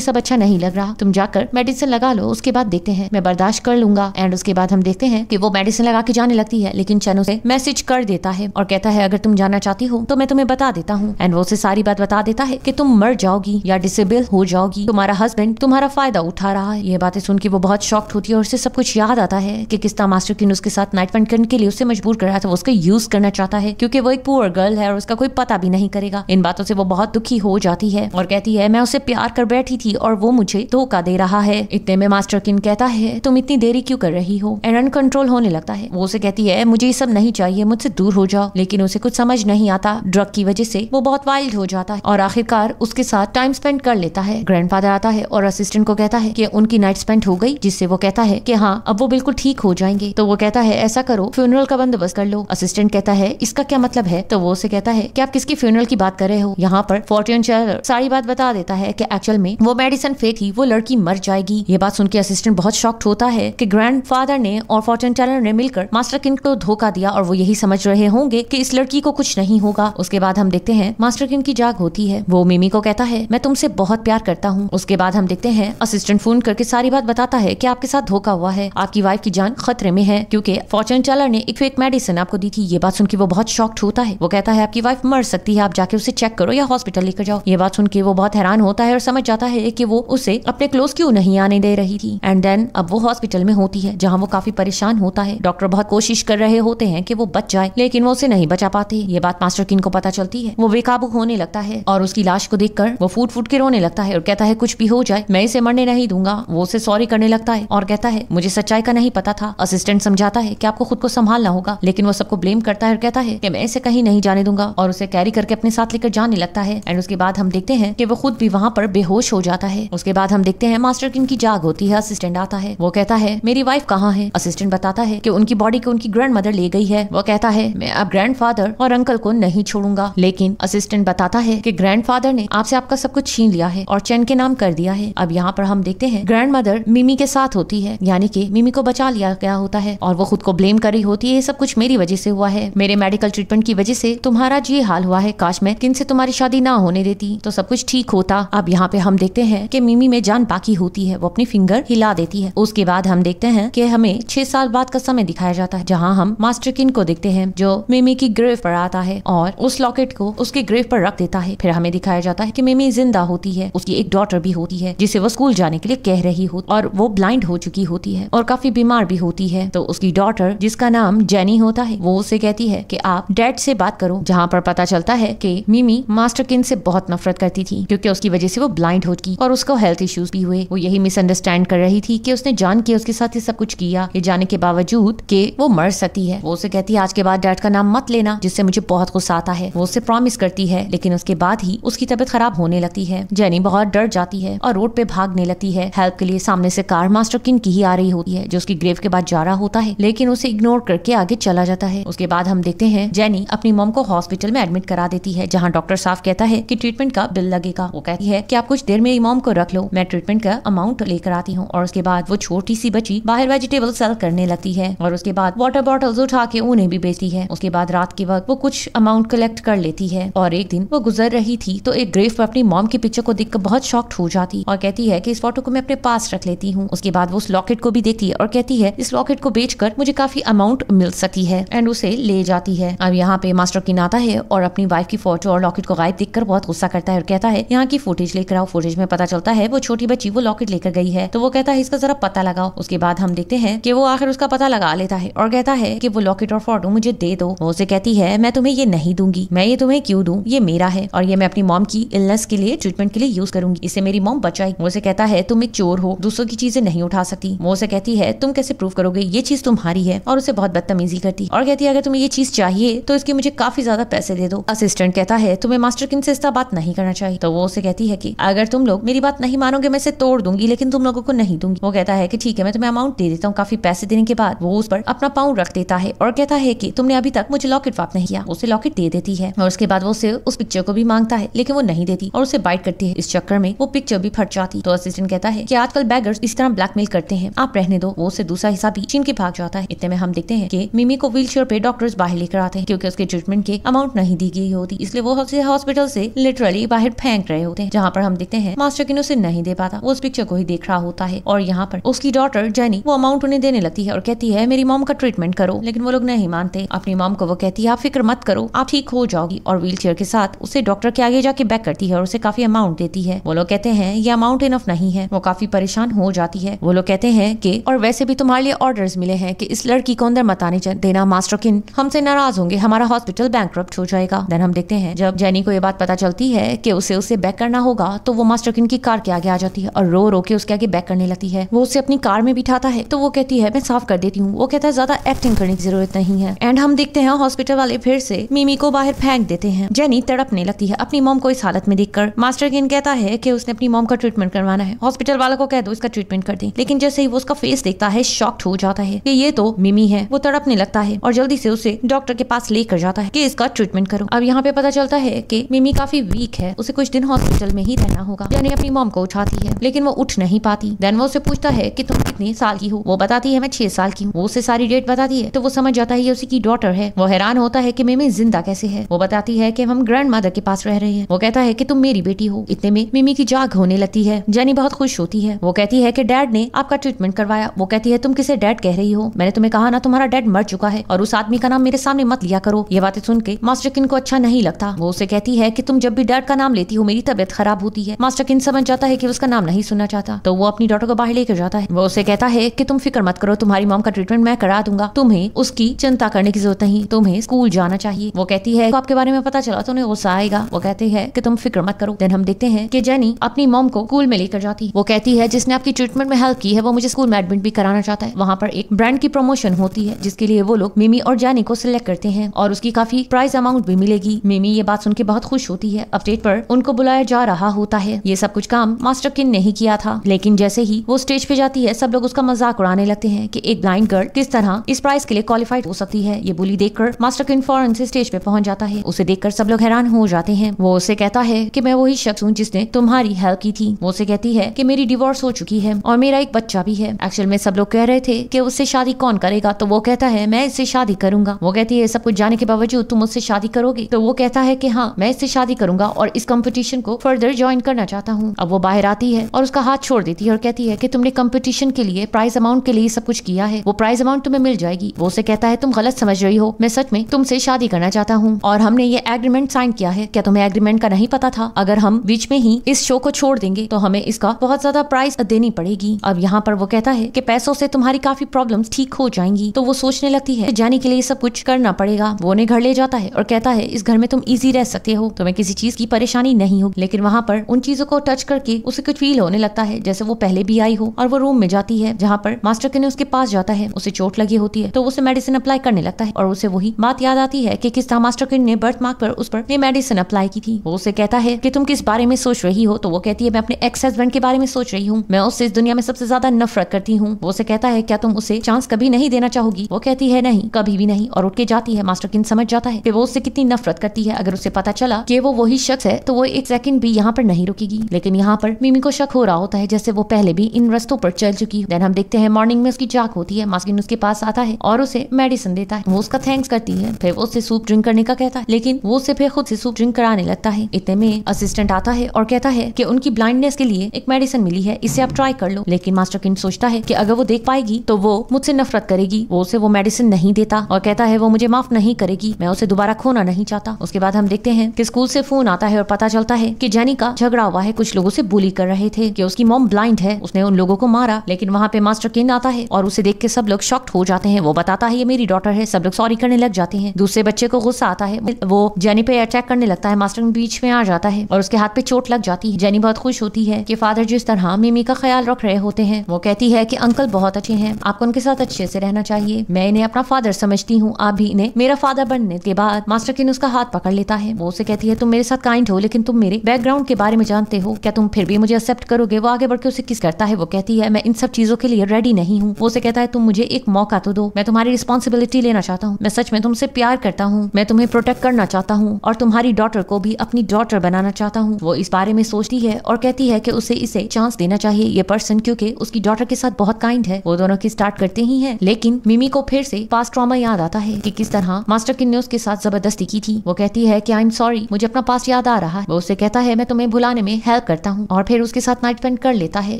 सब अच्छा नहीं लग रहा तुम जाकर मेडिसिन लगा लो उसके बाद देखते हैं मैं बर्दाश्त कर लूंगा एंड उसके बाद हम देखते हैं की वो मेडिसिन लगा के जाने लगती है लेकिन चन उसे मैसेज कर देता है और कहता है अगर तुम जाना चाहती हो तो मैं तुम्हें बता देता हूँ एंड वो उसे सारी बात बता देता है की तुम मर जाओगी या डिसेबल हो जाओगी तुम्हारा हस्बैंड तुम्हारा फायदा उठा रहा है ये बातें सुन के वो बहुत शॉक्ट होती है और उसे सब कुछ याद आता है कि तरह मास्टर किन उसके साथ नाइट फंड करने के लिए उसे मजबूर कर रहा था वो उसका यूज करना चाहता है क्योंकि वो एक पुअर गर्ल है और उसका कोई पता पता भी नहीं करेगा इन बातों से वो बहुत दुखी हो जाती है और कहती है मैं उसे प्यार कर बैठी थी और वो मुझे धोखा दे रहा है इतने में मास्टर किन कहता है तुम इतनी देरी क्यों कर रही हो एंड कंट्रोल होने लगता है वो उसे कहती है मुझे ये सब नहीं चाहिए मुझसे दूर हो जाओ लेकिन उसे कुछ समझ नहीं आता ड्रग की वजह से वो बहुत वाइल्ड हो जाता है और आखिरकार उसके साथ टाइम स्पेंड कर लेता है ग्रैंडफादर आता है और असिस्टेंट को कहता है कि उनकी नाइट स्पेंड हो गई जिससे वो कहता है कि हाँ अब वो बिल्कुल ठीक हो जाएंगे तो वो कहता है ऐसा करो फ्यूनरल का बंदोबस्त कर लो असिस्टेंट कहता है इसका क्या मतलब है तो वो उसे कहता है कि आप किसकी फ्यूनरल की बात कर रहे हो यहाँ पर फॉर्च्यून टेलर सारी बात बता देता है कि एक्चुअल में वो मेडिसन फेक ही वो लड़की मर जाएगी ये बात सुन के असिस्टेंट बहुत शॉक्ट होता है कि फादर ने और फॉर्च्यून टेलर ने मिलकर मास्टर किन को धोखा दिया और वो यही समझ रहे होंगे कि इस लड़की को कुछ नहीं होगा उसके बाद हम देखते हैं मास्टर किन की जाग होती है वो मिमी को कहता है मैं तुमसे बहुत प्यार करता हूँ उसके बाद हम देखते हैं असिस्टेंट फोन करके सारी बात बताता है की आपके साथ धोखा हुआ है आपकी वाइफ की जान खतरे में है क्यूँकी फॉर्चून चालर ने एक फेक मेडिसिन आपको दी थी ये बात सुन के वो बहुत शॉक्ट होता है वो कहता है आपकी वाइफ मर सकती है आप जाके उसे चेक करो या हॉस्पिटल लेकर जाओ ये बात सुन के वो बहुत हैरान होता है और समझ जाता है कि वो उसे अपने क्लोज क्यों नहीं आने दे रही थी एंड देन अब वो हॉस्पिटल में होती है जहाँ वो काफी परेशान होता है डॉक्टर बहुत कोशिश कर रहे होते हैं कि वो बच जाए लेकिन वो उसे नहीं बचा पाते ये बात मास्टर किन को पता चलती है वो बेकाबू होने लगता है और उसकी लाश को देख वो फूट फूट के रोने लगता है और कहता है कुछ भी हो जाए मैं इसे मरने नहीं दूंगा वो उसे सॉरी करने लगता है और कहता है मुझे सच्चाई का नहीं पता था असिस्टेंट समझाता है कि आपको खुद को संभालना होगा लेकिन वो सबको ब्लेम करता है और कहता है कि मैं इसे कहीं नहीं जाने दूंगा और उसे कैरी करके अपने साथ लेकर जाने लगता है एंड उसके बाद हम देखते हैं कि वो खुद भी वहाँ पर बेहोश हो जाता है उसके बाद हम देखते हैं मास्टर किंग की जाग होती है असिस्टेंट आता है वो कहता है मेरी वाइफ कहाँ है असिस्टेंट बताता है की उनकी बॉडी को उनकी ग्रैंड मदर ले गई है वो कहता है मैं अब ग्रैंड फादर और अंकल को नहीं छोड़ूंगा लेकिन असिस्टेंट बताता है की ग्रैंड फादर ने आपसे आपका सब कुछ छीन लिया है और चैन के नाम कर दिया है अब यहाँ पर हम देखते हैं ग्रैंड मदर मिमी के साथ होती है यानी कि मिमी को बचा लिया गया होता है और वो खुद को ब्लेम कर रही होती है ये सब कुछ मेरी वजह से हुआ है मेरे मेडिकल ट्रीटमेंट की वजह से तुम्हारा जी हाल हुआ है काश मैं किन से तुम्हारी शादी ना होने देती तो सब कुछ ठीक होता अब यहाँ पे हम देखते हैं कि मिमी में जान बाकी होती है वो अपनी फिंगर हिला देती है उसके बाद हम देखते हैं कि हमें छह साल बाद का समय दिखाया जाता है जहाँ हम मास्टर किन को देखते हैं जो मिमी की ग्रेव पर आता है और उस लॉकेट को उसके ग्रेव पर रख देता है फिर हमें दिखाया जाता है की मिमी जिंदा होती है उसकी एक डॉटर भी होती है जिसे वो स्कूल जाने के लिए कह रही हो और वो ब्लाइंड हो चुकी होती है और काफी बीमार भी होती है तो उसकी डॉटर जिसका नाम जैनी होता है वो उसे कहती है की आप डैड से बात करो जहाँ पर पता चल चलता है कि मिमी मास्टर किन से बहुत नफरत करती थी क्योंकि उसकी वजह से वो ब्लाइंड हो चुकी और उसको हेल्थ इश्यूज भी हुए वो यही मिसअंडरस्टैंड कर रही थी कि उसने जान के उसके साथ ये सब कुछ किया ये जाने के बावजूद कि वो मर सकती है वो उसे कहती है आज के बाद डैड का नाम मत लेना जिससे मुझे बहुत गुस्सा आता है वो उसे प्रॉमिस करती है लेकिन उसके बाद ही उसकी तबीयत खराब होने लगती है जेनी बहुत डर जाती है और रोड पे भागने लगती है हेल्प के लिए सामने से कार मास्टर किन की ही आ रही होती है जो उसकी ग्रेव के बाद जा रहा होता है लेकिन उसे इग्नोर करके आगे चला जाता है उसके बाद हम देखते हैं जेनी अपनी मोम को हॉस्पिटल में एडमिट एडमिट करा देती है जहाँ डॉक्टर साफ कहता है की ट्रीटमेंट का बिल लगेगा वो कहती है की आप कुछ देर में इमाम को रख लो मैं ट्रीटमेंट का अमाउंट लेकर आती हूँ और उसके बाद वो छोटी सी बची बाहर वेजिटेबल सेल करने लगती है और उसके बाद वाटर बॉटल उठा के उन्हें भी बेचती है उसके बाद रात के वक्त वो कुछ अमाउंट कलेक्ट कर लेती है और एक दिन वो गुजर रही थी तो एक ग्रेव पर अपनी मॉम की पिक्चर को देखकर बहुत शॉक्ट हो जाती और कहती है कि इस फोटो को मैं अपने पास रख लेती हूँ उसके बाद वो उस लॉकेट को भी देखती है और कहती है इस लॉकेट को बेचकर मुझे काफी अमाउंट मिल सकती है एंड उसे ले जाती है अब यहाँ पे मास्टर किन आता है और अपनी वाइफ की फोटो और लॉकेट को गायब देखकर बहुत गुस्सा करता है और कहता है यहाँ की फुटेज लेकर आओ फुटेज में पता चलता है वो छोटी बच्ची वो लॉकेट लेकर गई है तो वो कहता है इसका जरा पता लगाओ उसके बाद हम देखते हैं की वो आखिर उसका पता लगा लेता है और कहता है की वो लॉकेट और फोटो मुझे दे दो वो उसे कहती है मैं तुम्हें ये नहीं दूंगी मैं ये तुम्हें क्यूँ दूँ ये मेरा है और ये मैं अपनी मॉम की इलनेस के लिए ट्रीटमेंट के लिए यूज करूंगी इसे मेरी मॉम बचाई वो उसे कहता है तुम एक चोर हो दूसरों की चीजें नहीं उठा सकती वो उसे कहती है तुम कैसे प्रूव करोगे ये चीज तुम्हारी है और उसे बहुत बदतमीजी करती और कहती है अगर तुम्हें ये चीज चाहिए तो इसके मुझे काफी ज्यादा पैसे दे दो दो असिस्टेंट कहता है तुम्हें मास्टर किन से इसका बात नहीं करना चाहिए तो वो उसे कहती है की अगर तुम लोग मेरी बात नहीं मानोगे मैं इसे तोड़ दूंगी लेकिन तुम लोगों को नहीं दूंगी वो कहता है की ठीक है मैं तुम्हें अमाउंट दे देता हूँ काफी पैसे देने के बाद वो उस पर अपना पाउंड रख देता है और कहता है की तुमने अभी तक मुझे लॉकेट वाप नहीं किया उसे लॉकेट दे देती है और उसके बाद वो उसे उस पिक्चर को भी मांगता है लेकिन वो नहीं देती और उसे बाइट करती है इस चक्कर में वो पिक्चर भी फट जाती तो असिस्टेंट कहता है की आजकल बैगर इस तरह ब्लैकमेल करते हैं आप रहने दो वो उसे दूसरा हिस्सा भी छीन के भाग जाता है इतने में हम देखते हैं की मिमी को व्हील पे डॉक्टर्स बाहर लेकर आते हैं क्योंकि उसके ट्रीटमेंट के अमाउंट नहीं दी दी गई होती इसलिए वो हॉस्पिटल से लिटरली बाहर फेंक रहे होते हैं जहाँ पर हम देखते हैं मास्टर किन उसे नहीं दे पाता वो उस पिक्चर को ही देख रहा होता है और यहाँ पर उसकी डॉटर जैनी वो अमाउंट उन्हें देने लगती है और कहती है मेरी मॉम का ट्रीटमेंट करो लेकिन वो लोग नहीं मानते अपनी मॉम को वो कहती है आप फिक्र मत करो आप ठीक हो जाओगी और व्हील के साथ उसे डॉक्टर के आगे जाके बैक करती है और उसे काफी अमाउंट देती है वो लोग कहते हैं ये अमाउंट इनफ नहीं है वो काफी परेशान हो जाती है वो लोग कहते हैं कि और वैसे भी तुम्हारे लिए ऑर्डर मिले हैं कि इस लड़की को अंदर मत आने देना मास्टर किन हमसे नाराज होंगे हमारा हॉस्पिटल बैंक हो जाएगा का देन हम देखते हैं जब जैनी को ये बात पता चलती है कि उसे उसे बैक करना होगा तो वो मास्टर किन की कार के आगे आ जाती है और रो रो के उसके आगे बैक करने लगती है वो उसे अपनी कार में बिठाता है तो वो कहती है मैं साफ कर देती हूँ वो कहता है ज्यादा एक्टिंग करने की जरूरत नहीं है एंड हम देखते हैं हॉस्पिटल वाले फिर से मिमी को बाहर फेंक देते हैं जैनी तड़पने लगती है अपनी मोम को इस हालत में देखकर मास्टर किन कहता है कि उसने अपनी मोम का ट्रीटमेंट करवाना है हॉस्पिटल वाला को कह दो इसका ट्रीटमेंट कर दे लेकिन जैसे ही वो उसका फेस देखता है शॉक्ट हो जाता है कि ये तो मिमी है वो तड़पने लगता है और जल्दी से उसे डॉक्टर के पास लेकर जाता है कि इसका ट्रीटमेंट करो हूँ अब यहाँ पे पता चलता है कि मिमी काफी वीक है उसे कुछ दिन हॉस्पिटल में ही रहना होगा यानी अपनी मॉम को उठाती है लेकिन वो उठ नहीं पाती देन वो उसे पूछता है की कि तुम कितने साल की हो वो बताती है मैं छह साल की हूँ वो उसे सारी डेट बताती है तो वो समझ जाता है ये उसी की डॉटर है वो हैरान होता है की मिमी जिंदा कैसे है वो बताती है की हम ग्रैंड मदर के पास रह रहे हैं वो कहता है की तुम मेरी बेटी हो इतने में मिमी की जाग होने लगती है जैनी बहुत खुश होती है वो कहती है की डैड ने आपका ट्रीटमेंट करवाया वो कहती है तुम किसे डैड कह रही हो मैंने तुम्हें कहा ना तुम्हारा डैड मर चुका है और उस आदमी का नाम मेरे सामने मत लिया करो ये बातें सुन के मास्टर किन को अच्छा नहीं लगता वो उसे कहती है कि तुम जब भी डैड का नाम लेती हो मेरी तबीयत खराब होती है मास्टर किन समझ जाता है कि उसका नाम नहीं सुनना चाहता तो वो अपनी डॉटर को बाहर लेकर जाता है वो उसे कहता है कि तुम फिक्र मत करो तुम्हारी मॉम का ट्रीटमेंट मैं करा दूंगा तुम्हें उसकी चिंता करने की जरूरत नहीं तुम्हें स्कूल जाना चाहिए वो कहती है आपके बारे में पता चला तो उन्हें गुस्सा आएगा वो कहते हैं कि तुम फिक्र मत करो देन हम देखते हैं कि जेनी अपनी मॉम को स्कूल में लेकर जाती वो कहती है जिसने आपकी ट्रीटमेंट में हेल्प की है वो मुझे स्कूल में एडमिट भी कराना चाहता है वहाँ पर एक ब्रांड की प्रमोशन होती है जिसके लिए वो लोग मिमी और जैनी को सिलेक्ट करते हैं और उसकी काफी प्राइस अमाउंट भी मिलेगी मिमी ये बात सुन के बहुत खुश होती है अपडेट पर उनको बुलाया जा रहा होता है ये सब कुछ काम मास्टर किन ने ही किया था लेकिन जैसे ही वो स्टेज पे जाती है सब लोग उसका मजाक उड़ाने लगते हैं कि एक ब्लाइंड गर्ल किस तरह इस प्राइस के लिए क्वालिफाइड हो सकती है ये बोली देखकर मास्टर किन फौरन से स्टेज पे पहुंच जाता है उसे देखकर सब लोग हैरान हो जाते हैं वो उसे कहता है की मैं वही शख्स हूँ जिसने तुम्हारी हेल्प की थी वो उसे कहती है की मेरी डिवोर्स हो चुकी है और मेरा एक बच्चा भी है एक्चुअल में सब लोग कह रहे थे की उससे शादी कौन करेगा तो वो कहता है मैं इससे शादी करूंगा वो कहती है सब कुछ जाने के बावजूद तुम उससे शादी करोगे होगी तो वो कहता है कि हाँ मैं इससे शादी करूंगा और इस कंपटीशन को फर्दर ज्वाइन करना चाहता हूँ अब वो बाहर आती है और उसका हाथ छोड़ देती है और कहती है कि तुमने कंपटीशन के लिए प्राइज अमाउंट के लिए सब कुछ किया है वो प्राइज अमाउंट तुम्हें मिल जाएगी वो उसे कहता है तुम गलत समझ रही हो मैं सच में तुमसे शादी करना चाहता हूँ और हमने ये एग्रीमेंट साइन किया है क्या तुम्हें एग्रीमेंट का नहीं पता था अगर हम बीच में ही इस शो को छोड़ देंगे तो हमें इसका बहुत ज्यादा प्राइस देनी पड़ेगी अब यहाँ पर वो कहता है की पैसों से तुम्हारी काफी प्रॉब्लम ठीक हो जाएंगी तो वो सोचने लगती है जाने के लिए सब कुछ करना पड़ेगा वो उन्हें घर ले जाता है और कहता है है इस घर में तुम इजी रह सकते हो तुम्हें किसी चीज की परेशानी नहीं होगी लेकिन वहाँ पर उन चीजों को टच करके उसे कुछ फील होने लगता है जैसे वो पहले भी आई हो और वो रूम में जाती है जहाँ पर मास्टर कने उसके पास जाता है उसे चोट लगी होती है तो उसे मेडिसिन अप्लाई करने लगता है और उसे वही बात याद आती है की किस तरह मास्टर किन ने बर्थ मार्क पर उस पर ये मेडिसिन अप्लाई की थी वो उसे कहता है की तुम किस बारे में सोच रही हो तो वो कहती है मैं अपने एक्स हस्बैंड के बारे में सोच रही हूँ मैं उससे इस दुनिया में सबसे ज्यादा नफरत करती हूँ वो उसे कहता है क्या तुम उसे चांस कभी नहीं देना चाहोगी वो कहती है नहीं कभी भी नहीं और उठ के जाती है मास्टर किन समझ जाता है कि वो उससे कितनी नफरत करती है अगर उसे पता चला कि वो वही शख्स है तो वो एक सेकंड भी यहाँ पर नहीं रुकेगी लेकिन यहाँ पर मिमी को शक हो रहा होता है जैसे वो पहले भी इन रस्तों पर चल चुकी देन हम देखते हैं मॉर्निंग में उसकी चाक होती है मास्किन उसके पास आता है और उसे मेडिसिन देता है वो उसका थैंक्स करती है फिर वो उससे सूप ड्रिंक करने का कहता है लेकिन वो उसे फिर खुद से सूप ड्रिंक कराने लगता है इतने में असिस्टेंट आता है और कहता है की उनकी ब्लाइंडनेस के लिए एक मेडिसिन मिली है इसे आप ट्राई कर लो लेकिन मास्टर किन सोचता है की अगर वो देख पाएगी तो वो मुझसे नफरत करेगी वो उसे वो मेडिसिन नहीं देता और कहता है वो मुझे माफ नहीं करेगी मैं उसे दोबारा खोना नहीं नहीं चाहता उसके बाद हम देखते हैं कि स्कूल से फोन आता है और पता चलता है कि जैनी का झगड़ा हुआ है कुछ लोगों से बुली कर रहे थे कि उसकी मॉम ब्लाइंड है उसने उन लोगों को मारा लेकिन वहाँ पे मास्टर किन आता है और उसे देख के सब लोग शॉक्ट हो जाते हैं वो बताता है ये मेरी डॉटर है सब लोग सॉरी करने लग जाते हैं दूसरे बच्चे को गुस्सा आता है वो जैनी पे अटैक करने लगता है मास्टर बीच में आ जाता है और उसके हाथ पे चोट लग जाती है जैनी बहुत खुश होती है की फादर जिस तरह मिमी का ख्याल रख रहे होते हैं वो कहती है की अंकल बहुत अच्छे हैं आपको उनके साथ अच्छे से रहना चाहिए मैं इन्हें अपना फादर समझती हूँ आप भी इन्हें मेरा फादर बनने के बाद मास्टर किन दिन उसका हाथ पकड़ लेता है वो उसे कहती है तुम मेरे साथ काइंड हो लेकिन तुम मेरे बैकग्राउंड के बारे में जानते हो क्या तुम फिर भी मुझे एक्सेप्ट करोगे वो आगे बढ़ के उसे किस करता है वो कहती है मैं इन सब चीजों के लिए रेडी नहीं हूँ वो उसे कहता है तुम मुझे एक मौका तो दो मैं तुम्हारी रिस्पॉन्सिबिलिटी लेना चाहता हूँ मैं सच में तुमसे प्यार करता हूँ मैं तुम्हें प्रोटेक्ट करना चाहता हूँ और तुम्हारी डॉटर को भी अपनी डॉटर बनाना चाहता हूँ वो इस बारे में सोचती है और कहती है कि उसे इसे चांस देना चाहिए ये पर्सन क्योंकि उसकी डॉटर के साथ बहुत काइंड है वो दोनों की स्टार्ट करते ही है लेकिन मिमी को फिर से पास ट्रामा याद आता है की कि किस तरह मास्टर किन्नी उसके साथ जबरदस्ती की की थी वो कहती है कि आई एम सॉरी मुझे अपना पास याद आ रहा है वो उसे कहता है मैं तुम्हें भुलाने में हेल्प करता हूँ और फिर उसके साथ नाइट पेंट कर लेता है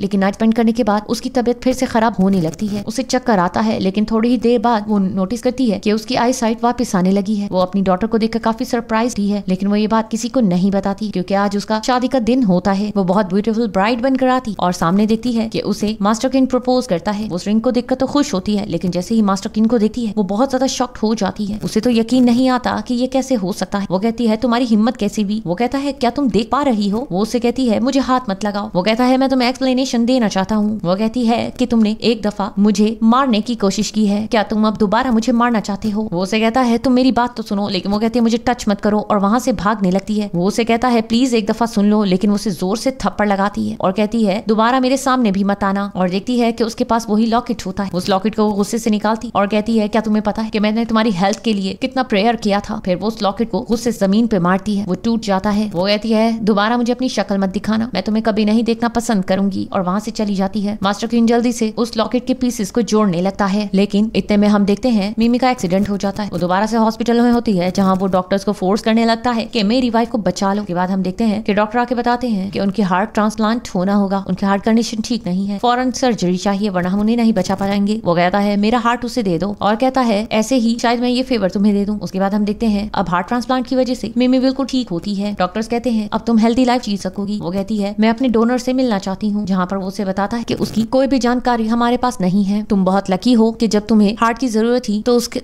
लेकिन नाइट पेंट करने के बाद उसकी तबियत फिर से खराब होने लगती है उसे चक्कर आता है लेकिन थोड़ी ही देर बाद वो नोटिस करती है की उसकी आई साइट वापिस आने लगी है वो अपनी डॉटर को देखकर काफी सरप्राइज ही है लेकिन वो ये बात किसी को नहीं बताती क्यूँकी आज उसका शादी का दिन होता है वो बहुत ब्यूटीफुल ब्राइड बनकर आती और सामने देखती है कि उसे मास्टर किन प्रपोज करता है उस रिंग को देखकर तो खुश होती है लेकिन जैसे ही मास्टर किन को देखती है वो बहुत ज्यादा शॉक्ट हो जाती है उसे तो यकीन नहीं आता की ये कैसे कैसे हो सकता है वो कहती है तुम्हारी हिम्मत कैसे भी वो कहता है क्या तुम देख पा रही हो वो उसे कहती है मुझे हाथ मत लगाओ वो कहता है मैं तुम्हें एक्सप्लेनेशन देना चाहता हूँ वो कहती है की तुमने एक दफा मुझे मारने की कोशिश की है क्या तुम अब दोबारा मुझे मारना चाहते हो वो उसे कहता है तुम मेरी बात तो सुनो लेकिन वो कहती है मुझे टच मत करो और वहाँ से भागने लगती है वो उसे कहता है प्लीज एक दफा सुन लो लेकिन उसे जोर से थप्पड़ लगाती है और कहती है दोबारा मेरे सामने भी मत आना और देखती है कि उसके पास वही लॉकेट होता है उस लॉकेट को गुस्से से निकालती और कहती है क्या तुम्हें पता है कि मैंने तुम्हारी हेल्थ के लिए कितना प्रेयर किया था फिर वो उस लॉकेट को गुस्से जमीन पे मारती है वो टूट जाता है वो कहती है दोबारा मुझे अपनी शक्ल मत दिखाना मैं तुम्हें कभी नहीं देखना पसंद करूंगी और वहाँ से चली जाती है मास्टर क्वीन जल्दी से उस लॉकेट के पीसेस को जोड़ने लगता है लेकिन इतने में हम देखते हैं मिमी का एक्सीडेंट हो जाता है वो दोबारा से हॉस्पिटल में होती है जहाँ वो डॉक्टर्स को फोर्स करने लगता है की मेरी वाइफ को बचा लो के बाद हम देखते हैं की डॉक्टर आके बताते हैं की उनके हार्ट ट्रांसप्लांट होना होगा उनकी हार्ट कंडीशन ठीक नहीं है फॉरन सर्जरी चाहिए वरना हम उन्हें नहीं बचा पाएंगे वो कहता है मेरा हार्ट उसे दे दो और कहता है ऐसे ही शायद मैं ये फेवर तुम्हें दे दूँ उसके बाद हम देखते हैं अब अब हार्ट ट्रांसप्लांट की वजह से मिमी बिल्कुल ठीक होती है डॉक्टर्स कहते हैं अब तुम हेल्थी लाइफ जी सकोगी वो कहती है मैं अपने डोनर से मिलना चाहती हूँ जहाँ पर वो उसे बताता है की उसकी कोई भी जानकारी हमारे पास नहीं है तुम बहुत लकी हो की जब तुम्हें हार्ट की जरूरत थी तो उसके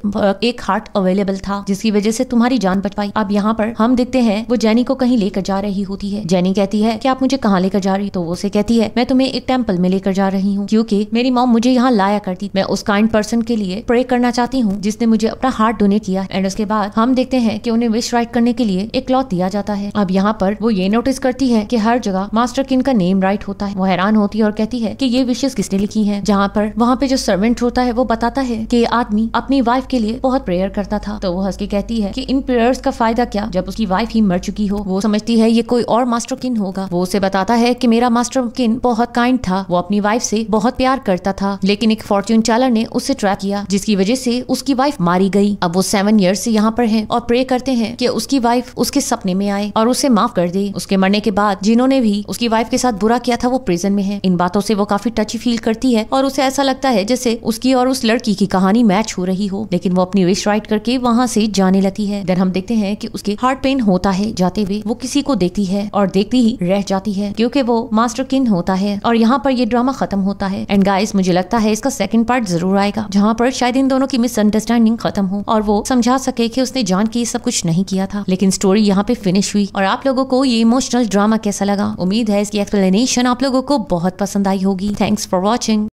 एक हार्ट अवेलेबल था जिसकी वजह से तुम्हारी जान बच पाई अब यहाँ पर हम देखते हैं वो जैनी को कहीं लेकर जा रही होती है जैनी कहती है कि आप मुझे कहाँ लेकर जा रही तो वो उसे कहती है मैं तुम्हें एक टेम्पल में लेकर जा रही हूँ क्योंकि मेरी मॉम मुझे यहाँ लाया करती मैं उस काइंड पर्सन के लिए प्रे करना चाहती हूँ जिसने मुझे अपना हार्ट डोनेट किया एंड उसके बाद हम देखते हैं हैं कि उन्हें विश राइट करने के लिए एक लॉ दिया जाता है अब यहाँ पर वो ये नोटिस करती है कि हर जगह मास्टर किन का नेम राइट होता है वो हैरान होती है और कहती है कि ये विशेष किसने लिखी है जहाँ पर वहाँ पे जो सर्वेंट होता है वो बताता है कि आदमी अपनी वाइफ के लिए बहुत प्रेयर करता था तो वो हंस के कहती है की इन प्रेयर्स का फायदा क्या जब उसकी वाइफ ही मर चुकी हो वो समझती है ये कोई और मास्टर किन होगा वो उसे बताता है की मेरा मास्टर किन बहुत काइंड था वो अपनी वाइफ से बहुत प्यार करता था लेकिन एक फॉर्च्यून चालर ने उससे ट्रैप किया जिसकी वजह से उसकी वाइफ मारी गई अब वो सेवन ईयर से यहाँ पर है और प्रे करते हैं कि उसकी वाइफ उसके सपने में आए और उसे माफ कर दे उसके मरने के बाद जिन्होंने भी उसकी वाइफ के साथ बुरा किया था वो प्रिजन में है इन बातों से वो काफी टची फील करती है और उसे ऐसा लगता है जैसे उसकी और उस लड़की की कहानी मैच हो रही हो लेकिन वो अपनी विश राइट करके वहाँ से जाने लगती है देन हम देखते हैं की उसके हार्ट पेन होता है जाते हुए वो किसी को देखती है और देखती ही रह जाती है क्योंकि वो मास्टर किन होता है और यहाँ पर ये ड्रामा खत्म होता है एंड गाइस मुझे लगता है इसका सेकंड पार्ट जरूर आएगा जहाँ पर शायद इन दोनों की मिसअंडरस्टैंडिंग खत्म हो और वो समझा सके कि उसने जान के ये सब कुछ नहीं किया था लेकिन स्टोरी यहाँ पे फिनिश हुई और आप लोगों को ये इमोशनल ड्रामा कैसा लगा उम्मीद है इसकी एक्सप्लेनेशन आप लोगों को बहुत पसंद आई होगी थैंक्स फॉर वॉचिंग